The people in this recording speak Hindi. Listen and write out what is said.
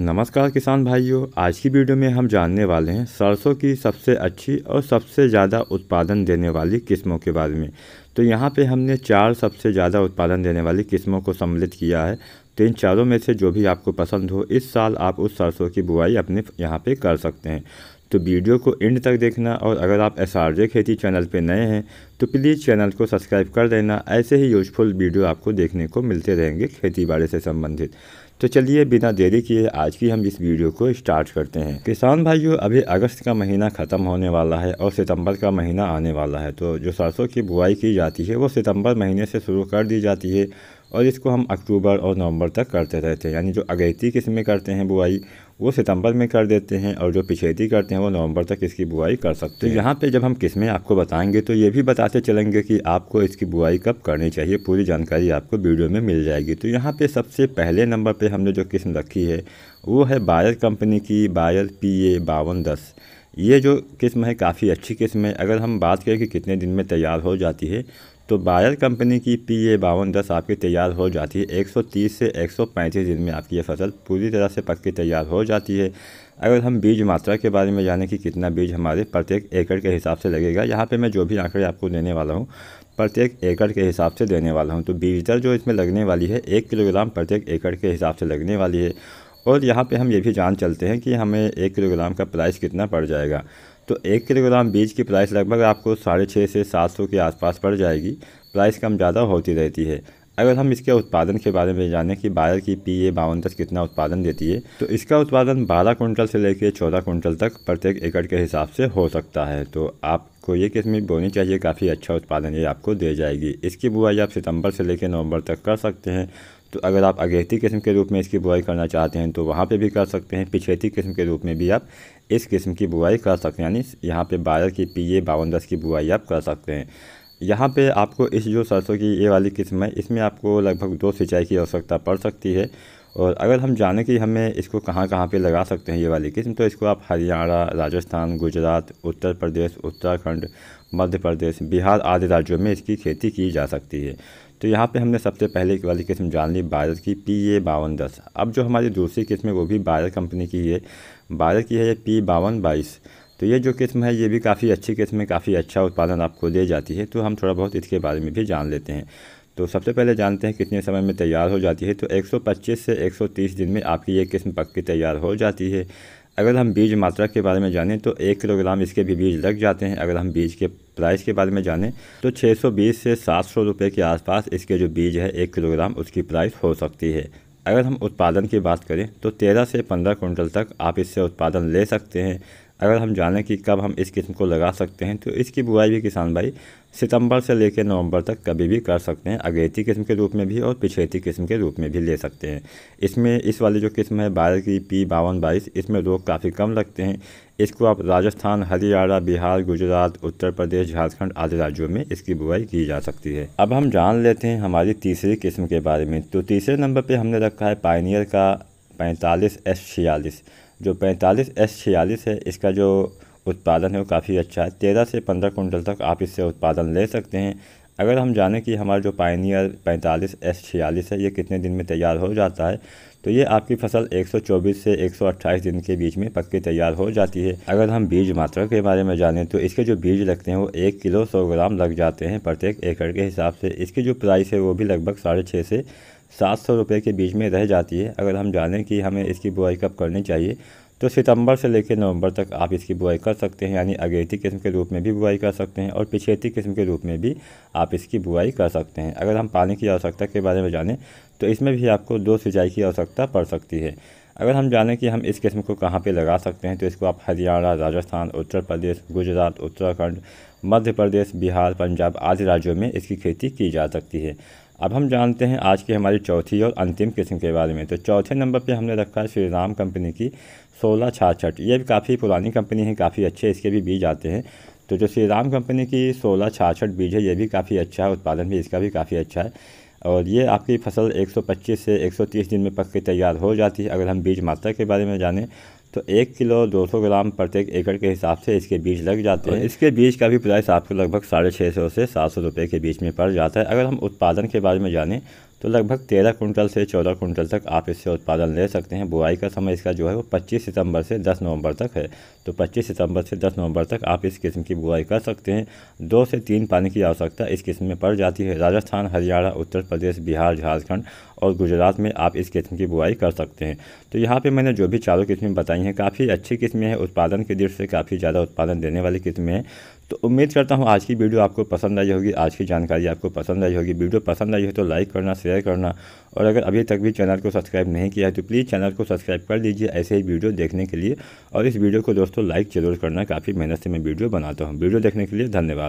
नमस्कार किसान भाइयों आज की वीडियो में हम जानने वाले हैं सरसों की सबसे अच्छी और सबसे ज़्यादा उत्पादन देने वाली किस्मों के बारे में तो यहाँ पे हमने चार सबसे ज़्यादा उत्पादन देने वाली किस्मों को सम्मिलित किया है तो इन चारों में से जो भी आपको पसंद हो इस साल आप उस सरसों की बुआई अपने यहाँ पे कर सकते हैं तो वीडियो को एंड तक देखना और अगर आप एस आर जे खेती चैनल पर नए हैं तो प्लीज़ चैनल को सब्सक्राइब कर देना ऐसे ही यूजफुल वीडियो आपको देखने को मिलते रहेंगे खेती बाड़ी से संबंधित तो चलिए बिना देरी किए आज की हम इस वीडियो को स्टार्ट करते हैं किसान भाइयों अभी अगस्त का महीना ख़त्म होने वाला है और सितंबर का महीना आने वाला है तो जो सरसों की बुआई की जाती है वो सितंबर महीने से शुरू कर दी जाती है और इसको हम अक्टूबर और नवंबर तक करते रहते हैं यानी जो अगेती किस्म में करते हैं बुआई वो सितंबर में कर देते हैं और जो पिछेती करते हैं वो नवंबर तक इसकी बुआई कर सकते हैं तो यहाँ पे जब हम किस्में आपको बताएंगे तो ये भी बताते चलेंगे कि आपको इसकी बुआई कब करनी चाहिए पूरी जानकारी आपको वीडियो में मिल जाएगी तो यहाँ पर सबसे पहले नंबर पर हमने जो किस्म रखी है वो है बायर कंपनी की बायर पी ए बावन दस ये जो किस्म है काफ़ी अच्छी किस्म है अगर हम बात करें कि कितने दिन में तैयार हो जाती है तो बायर कंपनी की पी ए बावन दस आपकी तैयार हो जाती है 130 से 135 दिन में आपकी ये फसल पूरी तरह से पक के तैयार हो जाती है अगर हम बीज मात्रा के बारे में जाने कि कितना बीज हमारे प्रत्येक एकड़ के हिसाब से लगेगा यहाँ पे मैं जो भी आंकड़े आपको देने वाला हूँ प्रत्येक एकड़ के हिसाब से देने वाला हूँ तो बीज दर जो इसमें लगने वाली है एक किलोग्राम प्रत्येक एकड़ के हिसाब से लगने वाली है और यहाँ पर हम ये भी जान चलते हैं कि हमें एक किलोग्राम का प्राइस कितना पड़ जाएगा तो एक किलोग्राम बीज की प्राइस लगभग आपको साढ़े छः से सात सौ के आसपास पड़ जाएगी प्राइस कम ज़्यादा होती रहती है अगर हम इसके उत्पादन के बारे में जानें कि बायर की पी ए बावन दस कितना उत्पादन देती है तो इसका उत्पादन बारह कुंटल से लेकर चौदह कुंटल तक प्रत्येक एकड़ के हिसाब से हो सकता है तो आप ये किस्म भी बोनी चाहिए काफ़ी अच्छा उत्पादन ये आपको दे जाएगी इसकी बुआई आप सितंबर से लेकर नवंबर तक कर सकते हैं तो अगर आप अगेती किस्म के रूप में इसकी बुआई करना चाहते हैं तो वहाँ पे भी कर सकते हैं पिछेती किस्म के रूप में भी आप इस किस्म की बुआई कर सकते हैं यानी यहाँ पर बारह की पी ए बावन दस की बुआई आप कर सकते हैं यहाँ पर आपको इस जो सरसों की ये वाली किस्म है इसमें आपको लगभग दो सिंचाई की आवश्यकता पड़ सकती है और अगर हम जाने कि हमें इसको कहाँ कहाँ पे लगा सकते हैं ये वाली किस्म तो इसको आप हरियाणा राजस्थान गुजरात उत्तर प्रदेश उत्तराखंड मध्य प्रदेश बिहार आदि राज्यों में इसकी खेती की जा सकती है तो यहाँ पे हमने सबसे पहले एक वाली किस्म जान ली बायर की पी ए बावन दस अब जो हमारी दूसरी किस्म है वो भी बायर कंपनी की है बायर की है ये पी बावन बाईस तो ये जो किस्म है ये भी काफ़ी अच्छी किस्म है काफ़ी अच्छा उत्पादन आपको दे जाती है तो हम थोड़ा बहुत इसके बारे में भी जान लेते हैं तो सबसे पहले जानते हैं कितने समय में तैयार हो जाती है तो 125 से 130 दिन में आपकी ये किस्म पक के तैयार हो जाती है अगर हम बीज मात्रा के बारे में जानें तो एक किलोग्राम इसके भी बीज लग जाते हैं अगर हम बीज के प्राइस के बारे में जानें तो 620 से सात सौ रुपये के आसपास इसके जो बीज है एक किलोग्राम उसकी प्राइस हो सकती है अगर हम उत्पादन की बात करें तो तेरह से पंद्रह कुंटल तक आप इससे उत्पादन ले सकते हैं अगर हम जानें कि कब हम इस किस्म को लगा सकते हैं तो इसकी बुआई भी किसान भाई सितंबर से लेकर नवंबर तक कभी भी कर सकते हैं अगेती किस्म के रूप में भी और पिछेती किस्म के रूप में भी ले सकते हैं इसमें इस वाली जो किस्म है बारह की पी बावन बाईस इसमें रोग काफ़ी कम लगते हैं इसको आप राजस्थान हरियाणा बिहार गुजरात उत्तर प्रदेश झारखंड आदि राज्यों में इसकी बुआई की जा सकती है अब हम जान लेते हैं हमारी तीसरी किस्म के बारे में तो तीसरे नंबर पर हमने रखा है पाइनियर का पैंतालीस एस छियालीस जो पैंतालीस एस छियालीस है इसका जो उत्पादन है वो काफ़ी अच्छा है तेरह से पंद्रह कुंटल तक आप इससे उत्पादन ले सकते हैं अगर हम जाने कि हमारा जो पाइनियर पैंतालीस एस छियालीस है ये कितने दिन में तैयार हो जाता है तो ये आपकी फसल 124 से 128 दिन के बीच में पक्के तैयार हो जाती है अगर हम बीज मात्रा के बारे में जानें तो इसके जो बीज लगते हैं वो एक किलो सौ ग्राम लग जाते हैं प्रत्येक एकड़ के हिसाब से इसकी जो प्राइस है वो भी लगभग साढ़े छः से सात सौ रुपये के बीच में रह जाती है अगर हम जानें कि हमें इसकी बुआई कब करनी चाहिए तो सितंबर से लेकर नवंबर तक आप इसकी बुआई कर सकते हैं यानी अगेती किस्म के रूप में भी बुआई कर सकते हैं और पिछेती किस्म के रूप में भी आप इसकी बुआई कर सकते हैं अगर हम पानी की आवश्यकता के बारे में जानें तो इसमें भी आपको दो सिंचाई की आवश्यकता पड़ सकती है अगर हम जानें कि हम इस किस्म को कहाँ पर लगा सकते हैं तो इसको आप हरियाणा राजस्थान उत्तर प्रदेश गुजरात उत्तराखंड मध्य प्रदेश बिहार पंजाब आदि राज्यों में इसकी खेती की जा सकती है अब हम जानते हैं आज की हमारी चौथी और अंतिम किस्म के बारे में तो चौथे नंबर पे हमने रखा है श्री राम कंपनी की सोलह छाछठ ये भी काफ़ी पुरानी कंपनी है काफ़ी अच्छे इसके भी बीज आते हैं तो जो श्री राम कंपनी की सोलह छाछठ बीज है ये भी काफ़ी अच्छा है उत्पादन भी इसका भी काफ़ी अच्छा है और ये आपकी फसल 125 से 130 दिन में पक के तैयार हो जाती है अगर हम बीज मात्रा के बारे में जानें तो एक किलो दो सौ ग्राम प्रत्येक एकड़ के हिसाब से इसके बीज लग जाते हैं इसके बीज का भी प्राइस आपको लगभग साढ़े छः सौ से सात सौ रुपये के बीच में पड़ जाता है अगर हम उत्पादन के बारे में जानें तो लगभग तेरह कुंटल से चौदह कुंटल तक आप इससे उत्पादन ले सकते हैं बुआई का समय इसका जो है वो पच्चीस सितंबर से दस नवंबर तक है तो पच्चीस सितंबर से दस नवंबर तक आप इस किस्म की बुआई कर सकते हैं दो से तीन पानी की आवश्यकता इस किस्म में पड़ जाती है राजस्थान हरियाणा उत्तर प्रदेश बिहार झारखंड और गुजरात में आप इस किस्म की बुआई कर सकते हैं तो यहाँ पर मैंने जो भी चारों किस्में बताई हैं काफ़ी अच्छी किस्में हैं उत्पादन की दृष्टि से काफ़ी ज़्यादा उत्पादन देने वाली किस्में हैं तो उम्मीद करता हूँ आज की वीडियो आपको पसंद आई होगी आज की जानकारी आपको पसंद आई होगी वीडियो पसंद आई हो तो लाइक करना शेयर करना और अगर अभी तक भी चैनल को सब्सक्राइब नहीं किया है तो प्लीज़ चैनल को सब्सक्राइब कर लीजिए ऐसे ही वीडियो देखने के लिए और इस वीडियो को दोस्तों लाइक ज़रूर करना काफ़ी मेहनत से मैं वीडियो बनाता हूँ वीडियो देखने के लिए धन्यवाद